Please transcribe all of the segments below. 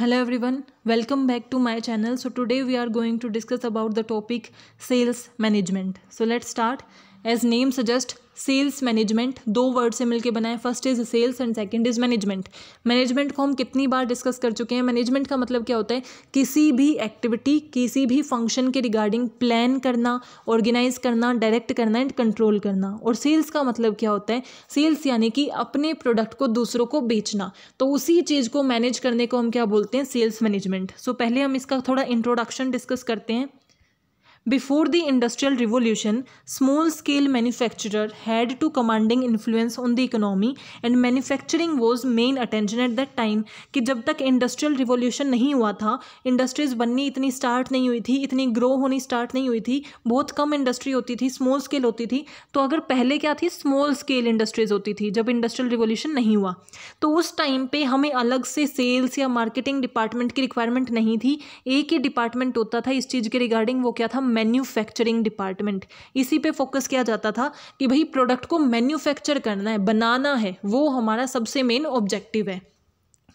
hello everyone welcome back to my channel so today we are going to discuss about the topic sales management so let's start as name suggest sales management दो word से मिलके बना है first is sales and second is management management को हम कितनी बार discuss कर चुके हैं मैनेजमेंट का मतलब क्या होता है किसी भी एक्टिविटी किसी भी फंक्शन के रिगार्डिंग प्लान करना ऑर्गेनाइज करना डायरेक्ट करना एंड कंट्रोल करना और सेल्स का मतलब क्या होता है सेल्स यानी कि अपने प्रोडक्ट को दूसरों को बेचना तो उसी चीज़ को मैनेज करने को हम क्या बोलते हैं सेल्स मैनेजमेंट सो पहले हम इसका थोड़ा इंट्रोडक्शन डिस्कस करते हैं before the industrial revolution small scale manufacturer had to commanding influence on the economy and manufacturing was main attention at that time कि जब तक इंडस्ट्रियल रिवोल्यूशन नहीं हुआ था इंडस्ट्रीज़ बननी इतनी स्टार्ट नहीं हुई थी इतनी ग्रो होनी स्टार्ट नहीं हुई थी बहुत कम इंडस्ट्री होती थी स्मॉल स्केल होती थी तो अगर पहले क्या थी स्मॉल स्केल इंडस्ट्रीज़ होती थी जब इंडस्ट्रियल रिवोल्यूशन नहीं हुआ तो उस टाइम पर हमें अलग से सेल्स या मार्केटिंग डिपार्टमेंट की रिक्वायरमेंट नहीं थी एक ही डिपार्टमेंट होता था इस चीज़ के रिगार्डिंग वो क्या था मैन्युफैक्चरिंग डिपार्टमेंट इसी पे फोकस किया जाता था कि भाई प्रोडक्ट को मैन्युफैक्चर करना है बनाना है वो हमारा सबसे मेन ऑब्जेक्टिव है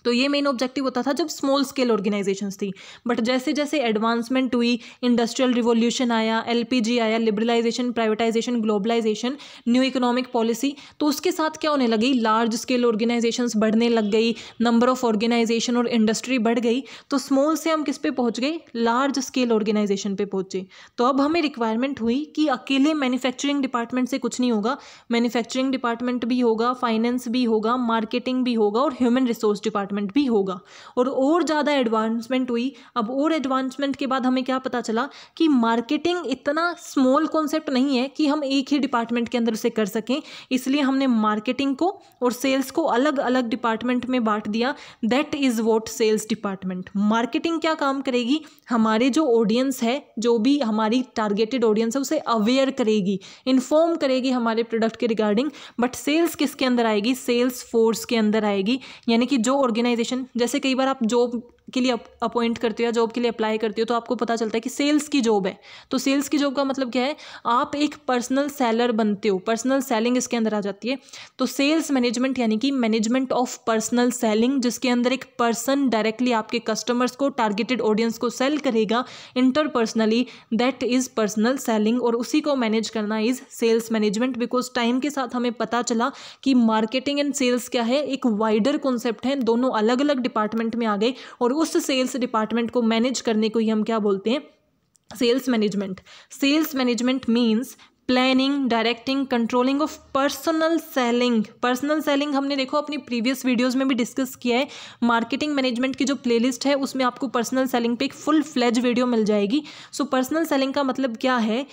तो ये मेन ऑब्जेक्टिव होता था जब स्मॉल स्केल ऑर्गेनाइजेशंस थी बट जैसे जैसे एडवांसमेंट हुई इंडस्ट्रियल रिवोल्यूशन आया एल आया liberalization privatization globalization new economic policy तो उसके साथ क्या होने लगी लार्ज स्केल ऑर्गेनाइजेशन बढ़ने लग गई नंबर ऑफ ऑर्गेनाइजेशन और इंडस्ट्री बढ़ गई तो स्मॉल से हम किस पे पहुंच गए लार्ज स्केल ऑर्गेनाइजेशन पे पहुंचे तो अब हमें रिक्वायरमेंट हुई कि अकेले मैन्युफैक्चरिंग डिपार्टमेंट से कुछ नहीं होगा मैन्युफैक्चरिंग डिपार्टमेंट भी होगा फाइनेंस भी होगा मार्केटिंग भी होगा और ह्यूमन रिसोर्स डिपार्टमेंट डिपार्टमेंट भी होगा और और ज़्यादा एडवांसमेंट हुई अब और एडवांसमेंट के बाद हमें क्या पता चला कि मार्केटिंग इतना स्मॉल कॉन्सेप्ट नहीं है कि हम एक ही डिपार्टमेंट के अंदर उसे कर सकें इसलिए हमने मार्केटिंग को और सेल्स को अलग अलग डिपार्टमेंट में बांट दिया that is what sales department marketing क्या काम करेगी हमारे जो ऑडियंस है जो भी हमारी टारगेटेड ऑडियंस है उसे अवेयर करेगी इन्फॉर्म करेगी हमारे प्रोडक्ट के रिगार्डिंग बट सेल्स किसके अंदर आएगी सेल्स फोर्स के अंदर आएगी यानी कि जो ऑर्गेन ऑर्गेनाइजेशन जैसे कई बार आप जॉब के लिए अपॉइंट करते हो या जॉब के लिए अप्लाई करते हो तो आपको पता चलता है कि सेल्स की जॉब है तो सेल्स की जॉब का मतलब क्या है आप एक पर्सनल सेलर बनते हो पर्सनल सेलिंग इसके अंदर आ जाती है तो सेल्स मैनेजमेंट यानी कि मैनेजमेंट ऑफ पर्सनल सेलिंग जिसके अंदर एक पर्सन डायरेक्टली आपके कस्टमर्स को टारगेटेड ऑडियंस को सेल करेगा interpersonally that is personal selling और उसी को मैनेज करना is sales management because time के साथ हमें पता चला कि मार्केटिंग एंड सेल्स क्या है एक वाइडर कॉन्सेप्ट है दोनों अलग अलग डिपार्टमेंट में आ गए और पोस्ट सेल्स डिपार्टमेंट को मैनेज करने को ही हम क्या बोलते हैं sales management sales management means planning directing controlling of personal selling personal selling हमने देखो अपनी प्रीवियस वीडियोस में भी डिस्कस किया है मार्केटिंग मैनेजमेंट की जो प्लेलिस्ट है उसमें आपको पर्सनल सेलिंग पे एक फुल फ्लेज वीडियो मिल जाएगी सो पर्सनल सेलिंग का मतलब क्या है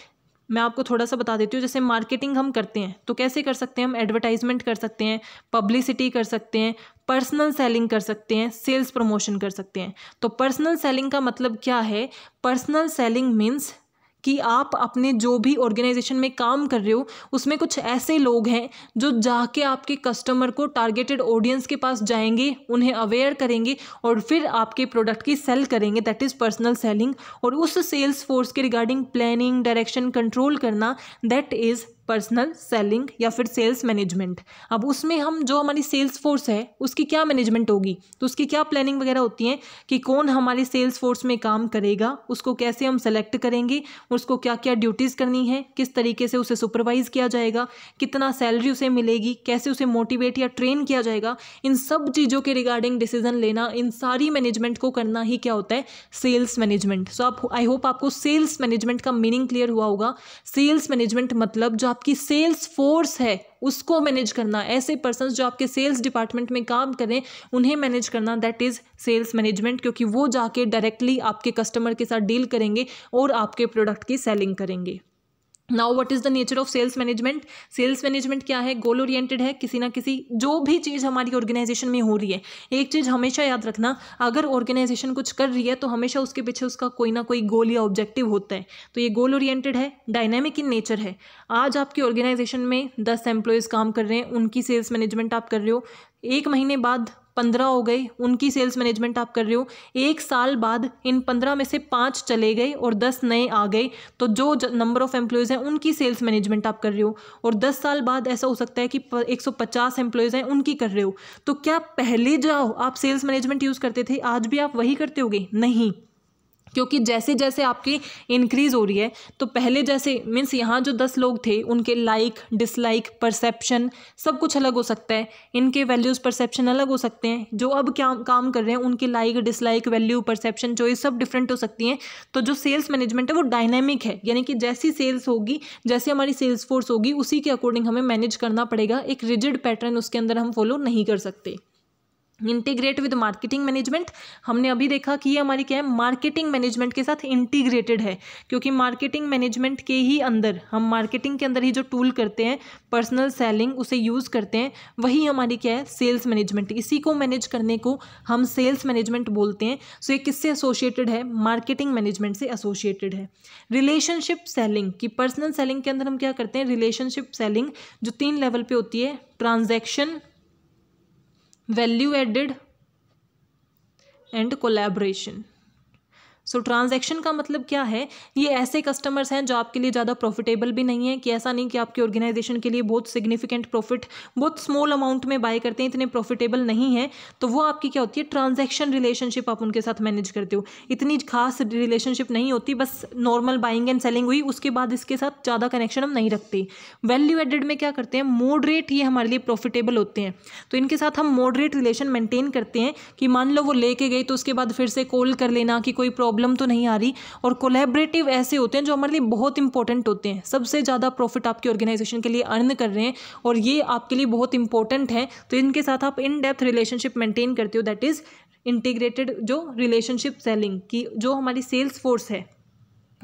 मैं आपको थोड़ा सा बता देती हूँ जैसे मार्केटिंग हम करते हैं तो कैसे कर सकते हैं हम एडवर्टाइजमेंट कर सकते हैं पब्लिसिटी कर सकते हैं पर्सनल सेलिंग कर सकते हैं सेल्स प्रमोशन कर सकते हैं तो पर्सनल सेलिंग का मतलब क्या है पर्सनल सेलिंग मीन्स कि आप अपने जो भी ऑर्गेनाइजेशन में काम कर रहे हो उसमें कुछ ऐसे लोग हैं जो जाके आपके कस्टमर को टारगेटेड ऑडियंस के पास जाएंगे उन्हें अवेयर करेंगे और फिर आपके प्रोडक्ट की सेल करेंगे दैट इज़ पर्सनल सेलिंग और उस सेल्स फोर्स के रिगार्डिंग प्लानिंग डायरेक्शन कंट्रोल करना दैट इज़ पर्सनल सेलिंग या फिर सेल्स मैनेजमेंट अब उसमें हम जो हमारी सेल्स फोर्स है उसकी क्या मैनेजमेंट होगी तो उसकी क्या प्लानिंग वगैरह होती है कि कौन हमारे सेल्स फोर्स में काम करेगा उसको कैसे हम सेलेक्ट करेंगे उसको क्या क्या ड्यूटीज़ करनी है किस तरीके से उसे सुपरवाइज़ किया जाएगा कितना सैलरी उसे मिलेगी कैसे उसे मोटिवेट या ट्रेन किया जाएगा इन सब चीज़ों के रिगार्डिंग डिसीजन लेना इन सारी मैनेजमेंट को करना ही क्या होता है सेल्स मैनेजमेंट सो आप आई होप आपको सेल्स मैनेजमेंट का मीनिंग क्लियर हुआ होगा सेल्स मैनेजमेंट मतलब जो आप आपकी सेल्स फोर्स है उसको मैनेज करना ऐसे पर्सन जो आपके सेल्स डिपार्टमेंट में काम करें उन्हें मैनेज करना दैट इज़ सेल्स मैनेजमेंट क्योंकि वो जाके डायरेक्टली आपके कस्टमर के साथ डील करेंगे और आपके प्रोडक्ट की सेलिंग करेंगे now what is the nature of sales management sales management क्या है गोल ओरिएंटेड है किसी ना किसी जो भी चीज़ हमारी ऑर्गेनाइजेशन में हो रही है एक चीज़ हमेशा याद रखना अगर ऑर्गेनाइजेशन कुछ कर रही है तो हमेशा उसके पीछे उसका कोई ना कोई गोल या ऑब्जेक्टिव होता है तो ये गोल ओरिएंटेड है डायनेमिक इन नेचर है आज आपकी ऑर्गेनाइजेशन में दस एम्प्लॉयज़ काम कर रहे हैं उनकी सेल्स मैनेजमेंट आप कर रहे हो एक महीने बाद पंद्रह हो गई उनकी सेल्स मैनेजमेंट आप कर रहे हो एक साल बाद इन पंद्रह में से पाँच चले गए और दस नए आ गए तो जो नंबर ऑफ एम्प्लॉयज़ हैं उनकी सेल्स मैनेजमेंट आप कर रहे हो और दस साल बाद ऐसा हो सकता है कि एक सौ पचास एम्प्लॉयज़ हैं उनकी कर रहे हो तो क्या पहले जाओ आप सेल्स मैनेजमेंट यूज़ करते थे आज भी आप वही करते होगे नहीं क्योंकि जैसे जैसे आपकी इंक्रीज़ हो रही है तो पहले जैसे मीन्स यहाँ जो दस लोग थे उनके लाइक डिसलाइक परसेप्शन सब कुछ अलग हो सकता है इनके वैल्यूज़ परसेप्शन अलग हो सकते हैं जो अब क्या काम कर रहे हैं उनके लाइक डिसलाइक वैल्यू परसेप्शन जो ये सब डिफरेंट हो सकती हैं तो जो सेल्स मैनेजमेंट है वो डायनेमिक है यानी कि जैसी सेल्स होगी जैसे हमारी सेल्स फोर्स होगी उसी के अकॉर्डिंग हमें मैनेज करना पड़ेगा एक रिजिड पैटर्न उसके अंदर हम फॉलो नहीं कर सकते इंटीग्रेट विद मार्केटिंग मैनेजमेंट हमने अभी देखा कि ये हमारी क्या है मार्केटिंग मैनेजमेंट के साथ इंटीग्रेटेड है क्योंकि मार्केटिंग मैनेजमेंट के ही अंदर हम मार्केटिंग के अंदर ही जो टूल करते हैं पर्सनल सेलिंग उसे यूज़ करते हैं वही हमारी क्या है सेल्स मैनेजमेंट इसी को मैनेज करने को हम सेल्स मैनेजमेंट बोलते हैं सो ये किससे एसोशिएटेड है मार्केटिंग मैनेजमेंट से एसोसिएटेड है रिलेशनशिप सेलिंग कि पर्सनल सेलिंग के अंदर हम क्या करते हैं रिलेशनशिप सेलिंग जो तीन लेवल पर होती है transaction value added and collaboration so transaction का मतलब क्या है ये ऐसे कस्टमर्स हैं जो आपके लिए ज़्यादा प्रॉफिटेबल भी नहीं है कि ऐसा नहीं कि आपकी ऑर्गेनाइजेशन के लिए बहुत सिग्निफिकेंट प्रॉफिट बहुत स्मॉल अमाउंट में बाय करते हैं इतने प्रॉफिटेबल नहीं है तो वो आपकी क्या होती है ट्रांजैक्शन रिलेशनशिप आप उनके साथ मैनेज करते हो इतनी खास रिलेशनशिप नहीं होती बस नॉर्मल बाइंग एंड सेलिंग हुई उसके बाद इसके साथ ज़्यादा कनेक्शन हम नहीं रखते वैल्यू एडेड में क्या करते हैं मॉडरेट ये हमारे लिए प्रॉफिटेबल होते हैं तो इनके साथ हम मॉडरेट रिलेशन मेंटेन करते हैं कि मान लो वो लेके गए तो उसके बाद फिर से कॉल कर लेना कि कोई प्रॉब्लम प्रॉब्लम तो नहीं आ रही और कोलेबरेटिव ऐसे होते हैं जो हमारे लिए बहुत इंपॉर्टेंट होते हैं सबसे ज़्यादा प्रॉफिट आपके ऑर्गेनाइजेशन के लिए अर्न कर रहे हैं और ये आपके लिए बहुत इंपॉर्टेंट है तो इनके साथ आप इन डेप्थ रिलेशनशिप मेंटेन करते हो दैट इज़ इंटीग्रेटेड जो रिलेशनशिप सेलिंग की जो हमारी सेल्स फोर्स है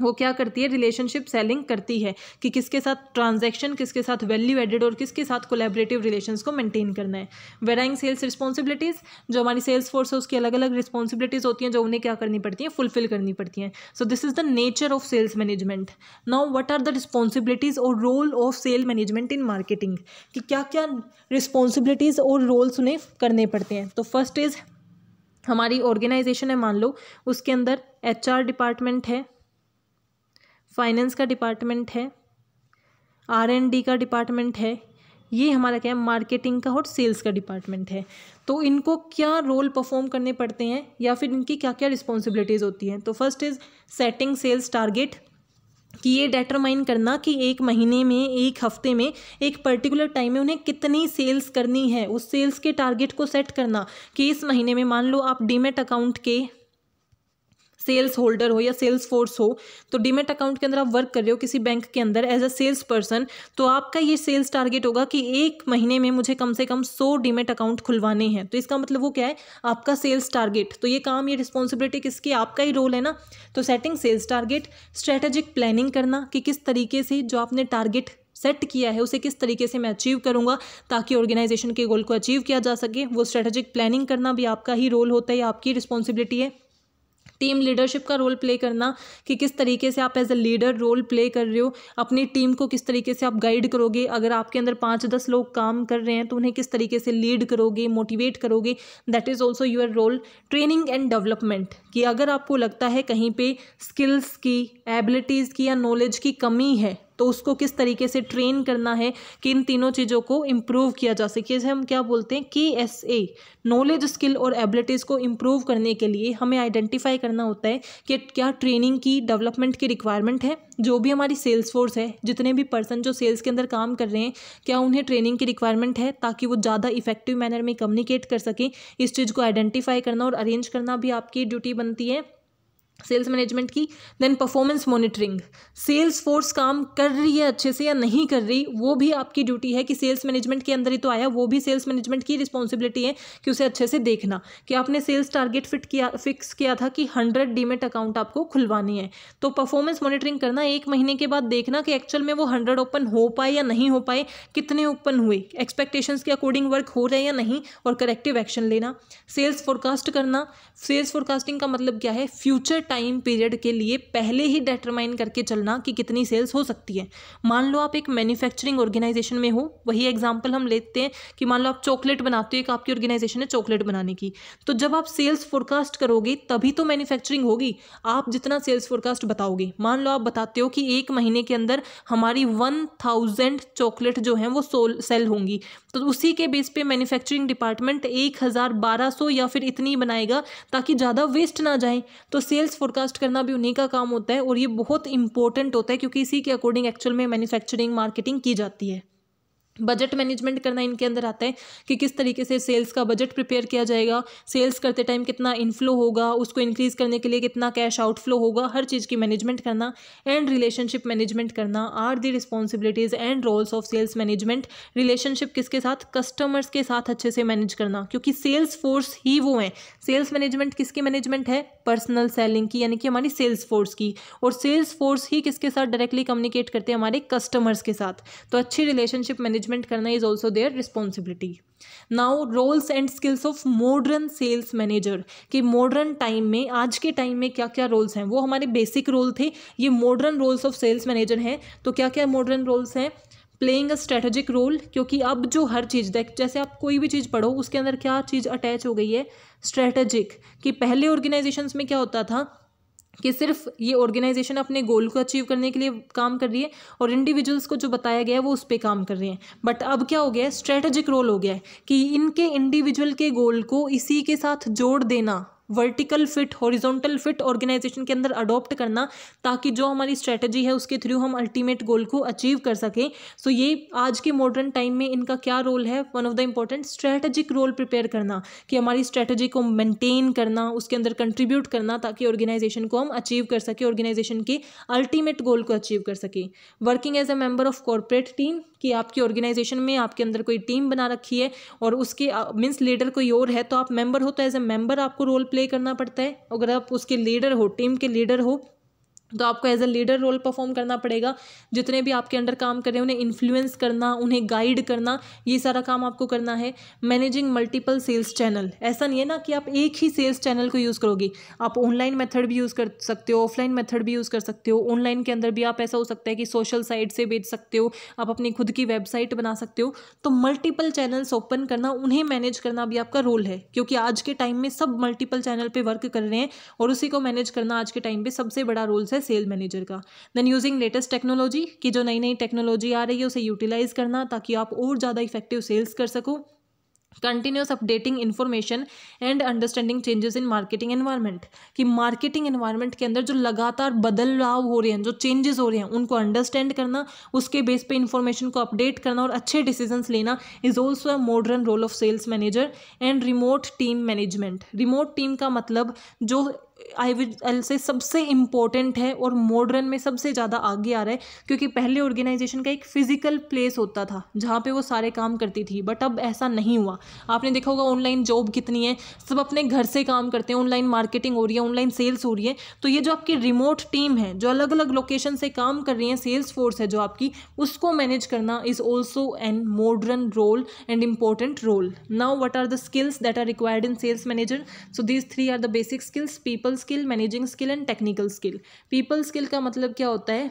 वो क्या करती है रिलेशनशिप सेलिंग करती है कि किसके साथ ट्रांजैक्शन किसके साथ वैल्यू एडेड और किसके साथ कोलेबरेटिव रिलेशंस को मेंटेन करना है वेराइंग सेल्स रिस्पॉन्सिबिलिटीज़ जो हमारी सेल्स फोर्स है उसकी अलग अलग रिस्पॉन्सिबिलिटीज़ होती हैं जो उन्हें क्या करनी पड़ती हैं फुलफिल करनी पड़ती हैं so this is the nature of sales management now what are the responsibilities और role of sale management in marketing कि क्या क्या रिस्पॉन्सिबिलिटीज़ और रोल्स उन्हें करने पड़ते हैं तो फर्स्ट इज़ हमारी ऑर्गेनाइजेशन है मान लो उसके अंदर एच डिपार्टमेंट है फाइनेंस का डिपार्टमेंट है आर एंड डी का डिपार्टमेंट है ये हमारा क्या है मार्केटिंग का और सेल्स का डिपार्टमेंट है तो इनको क्या रोल परफॉर्म करने पड़ते हैं या फिर इनकी क्या क्या रिस्पॉन्सिबिलिटीज़ होती हैं तो first is setting sales target कि ये डेटरमाइन करना कि एक महीने में एक हफ्ते में एक पर्टिकुलर टाइम में उन्हें कितनी सेल्स करनी है उस सेल्स के टारगेट को सेट करना कि इस महीने में मान लो आप डीमेट अकाउंट के सेल्स होल्डर हो या सेल्स फोर्स हो तो डीमेट अकाउंट के अंदर आप वर्क कर रहे हो किसी बैंक के अंदर एज अ सेल्स पर्सन तो आपका ये सेल्स टारगेट होगा कि एक महीने में मुझे कम से कम सौ डीमेट अकाउंट खुलवाने हैं तो इसका मतलब वो क्या है आपका सेल्स टारगेट तो ये काम ये रिस्पॉन्सिबिलिटी किसकी आपका ही रोल है ना तो setting sales target strategic planning करना कि किस तरीके से जो आपने टारगेट सेट किया है उसे किस तरीके से मैं अचीव करूँगा ताकि ऑर्गेनाइजेशन के गोल को अचीव किया जा सके वो स्ट्रेटेजिक प्लानिंग करना भी आपका ही रोल होता है आपकी रिस्पॉन्सिबिलिटी है टीम लीडरशिप का रोल प्ले करना कि किस तरीके से आप as a leader role play कर रहे हो अपनी टीम को किस तरीके से आप गाइड करोगे अगर आपके अंदर पाँच दस लोग काम कर रहे हैं तो उन्हें किस तरीके से लीड करोगे मोटिवेट करोगे that is also your role training and development कि अगर आपको लगता है कहीं पर स्किल्स की एबिलिटीज़ की या नॉलेज की कमी है तो उसको किस तरीके से ट्रेन करना है कि इन तीनों चीज़ों को इम्प्रूव किया जा सके जैसे हम क्या बोलते हैं K S A knowledge skill और एबिलिटीज़ को इम्प्रूव करने के लिए हमें आइडेंटिफाई करना होता है कि क्या ट्रेनिंग की डेवलपमेंट की रिक्वायरमेंट है जो भी हमारी सेल्स फोर्स है जितने भी पर्सन जो सेल्स के अंदर काम कर रहे हैं क्या उन्हें ट्रेनिंग की रिक्वायरमेंट है ताकि वो ज़्यादा इफेक्टिव मैनर में कम्युनिकेट कर सकें इस चीज़ को आइडेंटिफाई करना और अरेंज करना भी आपकी ड्यूटी बनती है सेल्स मैनेजमेंट की then performance monitoring sales force काम कर रही है अच्छे से या नहीं कर रही वो भी आपकी ड्यूटी है कि सेल्स मैनेजमेंट के अंदर ही तो आया वो भी सेल्स मैनेजमेंट की रिस्पॉन्सिबिलिटी है कि उसे अच्छे से देखना कि आपने सेल्स टारगेट फिट किया फिक्स किया था कि हंड्रेड डीमेट अकाउंट आपको खुलवानी है तो परफॉर्मेंस मॉनिटरिंग करना एक महीने के बाद देखना कि एक्चुअल में वो हंड्रेड ओपन हो पाए या नहीं हो पाए कितने ओपन हुए एक्सपेक्टेशंस के अकॉर्डिंग वर्क हो रहे हैं या नहीं और करेक्टिव एक्शन लेना सेल्स फोरकास्ट करना सेल्स फोरकास्टिंग का मतलब क्या है फ्यूचर टाइम पीरियड के लिए पहले ही डिटरमाइन करके चलना कि कितनी सेल्स हो सकती है मान लो आप एक मैन्युफैक्चरिंग ऑर्गेनाइजेशन में हो वही एग्जांपल हम लेते हैं कि मान लो आप चॉकलेट बनाते हो एक आपकी ऑर्गेनाइजेशन है चॉकलेट बनाने की तो जब आप सेल्स फोरकास्ट करोगे तभी तो मैन्युफैक्चरिंग होगी आप जितना सेल्स फोरकास्ट बताओगे मान लो आप बताते हो कि एक महीने के अंदर हमारी वन चॉकलेट जो है वो सेल होंगी तो उसी के बेस पे मैन्युफैक्चरिंग डिपार्टमेंट एक हज़ार बारह सौ या फिर इतनी बनाएगा ताकि ज़्यादा वेस्ट ना जाए तो सेल्स फोरकास्ट करना भी उन्हीं का काम होता है और ये बहुत इंपॉर्टेंट होता है क्योंकि इसी के अकॉर्डिंग एक्चुअल में मैन्युफैक्चरिंग मार्केटिंग की जाती है बजट मैनेजमेंट करना इनके अंदर आता है कि किस तरीके से सेल्स का बजट प्रिपेयर किया जाएगा सेल्स करते टाइम कितना इनफ्लो होगा उसको इंक्रीज़ करने के लिए कितना कैश आउटफ्लो होगा हर चीज़ की मैनेजमेंट करना एंड रिलेशनशिप मैनेजमेंट करना are the responsibilities and roles of sales management relationship किसके साथ कस्टमर्स के साथ अच्छे से मैनेज करना क्योंकि सेल्स फोर्स ही वो हैं सेल्स मैनेजमेंट किसकी मैनेजमेंट है पर्सनल सेलिंग की यानी कि हमारी सेल्स फोर्स की और सेल्स फोर्स ही किसके साथ डायरेक्टली कम्युनिकेट करते हैं हमारे कस्टमर्स के साथ तो अच्छी रिलेशनशिप मैनेज मैनेजमेंट करना is also their responsibility now roles and skills of modern sales manager कि मॉडर्न टाइम में आज के टाइम में क्या क्या रोल्स हैं वो हमारे बेसिक रोल थे ये modern roles of sales manager हैं तो क्या क्या मॉडर्न रोल्स हैं प्लेइंग अ स्ट्रेटेजिक रोल क्योंकि अब जो हर चीज़ देख जैसे आप कोई भी चीज़ पढ़ो उसके अंदर क्या चीज़ अटैच हो गई है स्ट्रेटेजिक कि पहले ऑर्गेनाइजेशंस में क्या होता था कि सिर्फ ये ऑर्गेनाइजेशन अपने गोल को अचीव करने के लिए काम कर रही है और इंडिविजुअल्स को जो बताया गया है वो उस पर काम कर रहे हैं बट अब क्या हो गया है स्ट्रेटेजिक रोल हो गया है कि इनके इंडिविजुअल के गोल को इसी के साथ जोड़ देना vertical fit horizontal fit organisation के अंदर अडॉप्ट करना ताकि जो हमारी स्ट्रेटजी है उसके थ्रू हम अल्टीमेट गोल को अचीव कर सकें सो so ये आज के मॉडर्न टाइम में इनका क्या रोल है one of the important strategic role prepare करना कि हमारी स्ट्रेटजी को मेंटेन करना उसके अंदर कंट्रीब्यूट करना ताकि ऑर्गेनाइजेशन को हम अचीव कर सकें ऑर्गेनाइजेशन के अल्टीमेट गोल को अचीव कर सकें working as a member of corporate team कि आपकी ऑर्गेनाइजेशन में आपके अंदर कोई टीम बना रखी है और उसके मीन्स लीडर कोई और है तो आप मेंबर हो तो एज ए मेंबर आपको रोल प्ले करना पड़ता है अगर आप उसके लीडर हो टीम के लीडर हो तो आपको as a leader role perform करना पड़ेगा जितने भी आपके अंडर काम कर रहे हैं उन्हें इन्फ्लुएंस करना उन्हें गाइड करना ये सारा काम आपको करना है मैनेजिंग मल्टीपल सेल्स चैनल ऐसा नहीं है ना कि आप एक ही सेल्स चैनल को यूज़ करोगे आप ऑनलाइन मेथड भी यूज़ कर सकते हो ऑफलाइन मेथड भी यूज़ कर सकते हो ऑनलाइन के अंदर भी आप ऐसा हो सकता है कि सोशल साइट से बेच सकते हो आप अपनी खुद की वेबसाइट बना सकते हो तो मल्टीपल चैनल्स ओपन करना उन्हें मैनेज करना भी आपका रोल है क्योंकि आज के टाइम में सब मल्टीपल चैनल पर वर्क कर रहे हैं और उसी को मैनेज करना आज के टाइम पर सबसे बड़ा रोल्स है सेल मैनेजर का देन यूजिंग लेटेस्ट टेक्नोलॉजी कि जो नई नई टेक्नोलॉजी आ रही है उसे यूटिलाइज करना ताकि आप और ज़्यादा इफेक्टिव सेल्स कर सको continuous updating information and understanding changes in marketing environment कि मार्केटिंग एनवायरनमेंट के अंदर जो लगातार बदलाव हो रहे हैं जो चेंजेस हो रहे हैं उनको अंडरस्टैंड करना उसके बेस पे इन्फॉर्मेशन को अपडेट करना और अच्छे डिसीजंस लेना is also a modern role of sales manager and remote team management remote team का मतलब जो आई विल एल से सबसे इम्पोर्टेंट है और मॉडर्न में सबसे ज़्यादा आगे आ रहा है क्योंकि पहले ऑर्गेनाइजेशन का एक फिजिकल प्लेस होता था जहाँ पे वो सारे काम करती थी बट अब ऐसा नहीं हुआ आपने देखा होगा ऑनलाइन जॉब कितनी है सब अपने घर से काम करते हैं ऑनलाइन मार्केटिंग हो रही है ऑनलाइन सेल्स हो रही है तो ये जो आपकी रिमोट टीम है जो अलग अलग लोकेशन से काम कर रही है सेल्स फोर्स है जो आपकी उसको मैनेज करना is also an modern role and important role now what are the skills that are required in sales manager so these three are the basic skills people people skill managing skill and technical skill people skill का मतलब क्या होता है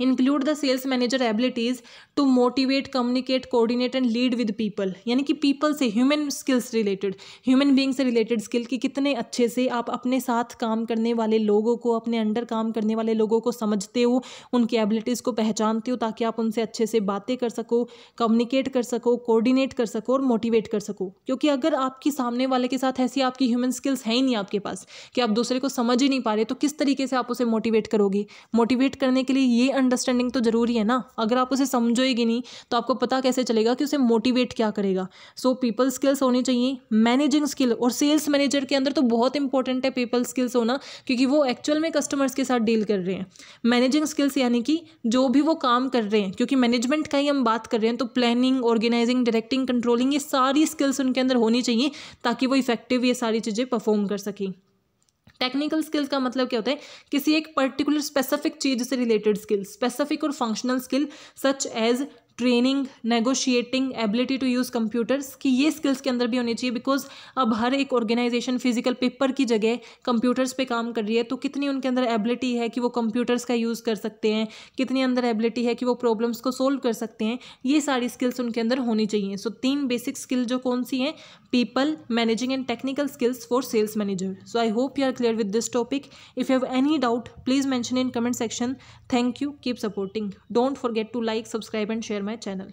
include the sales manager abilities to motivate communicate coordinate and lead with people यानी कि people से human skills related human being से related skill कि कितने अच्छे से आप अपने साथ काम करने वाले लोगों को अपने अंडर काम करने वाले लोगों को समझते हो उनकी एबिलिटीज़ को पहचानते हो ताकि आप उनसे अच्छे से बातें कर सको कम्युनिकेट कर सको कोऑर्डिनेट कर सको और मोटिवेट कर सको क्योंकि अगर आपकी सामने वाले के साथ ऐसी आपकी ह्यूमन स्किल्स है ही नहीं आपके पास कि आप दूसरे को समझ ही नहीं पा रहे तो किस तरीके से आप उसे मोटिवेट करोगे मोटिवेट करने के लिए ये अंडरस्टैंडिंग तो ज़रूरी है ना अगर आप उसे समझोएगी नहीं तो आपको पता कैसे चलेगा कि उसे मोटिवेट क्या करेगा सो पीपल स्किल्स होनी चाहिए मैनेजिंग स्किल और सेल्स मैनेजर के अंदर तो बहुत इंपॉर्टेंट है पीपल स्किल्स होना क्योंकि वो एक्चुअल में कस्टमर्स के साथ डील कर रहे हैं मैनेजिंग स्किल्स यानी कि जो भी वो काम कर रहे हैं क्योंकि मैनेजमेंट का ही हम बात कर रहे हैं तो प्लानिंग ऑर्गेनाइजिंग डायरेक्टिंग कंट्रोलिंग ये सारी स्किल्स उनके अंदर होनी चाहिए ताकि वो इफेक्टिव ये सारी चीज़ें परफॉर्म कर सकें टेक्निकल स्किल्स का मतलब क्या होता है किसी एक पर्टिकुलर स्पेसिफिक चीज से रिलेटेड स्किल स्पेसिफिक और functional skill such as training negotiating ability to use computers कि ये स्किल्स के अंदर भी होनी चाहिए बिकॉज अब हर एक ऑर्गेनाइजेशन फिजिकल पेपर की जगह कंप्यूटर्स पे काम कर रही है तो कितनी उनके अंदर एबिलिटी है कि वो कंप्यूटर्स का यूज़ कर सकते हैं कितनी अंदर एबिलिटी है कि वो प्रॉब्लम्स को सोल्व कर सकते हैं ये सारी स्किल्स उनके अंदर होनी चाहिए सो so, तीन बेसिक स्किल जो कौन सी हैं people managing and technical skills for sales manager so I hope you are clear with this topic if you have any doubt please mention in comment section thank you keep supporting don't forget to like subscribe and share my channel.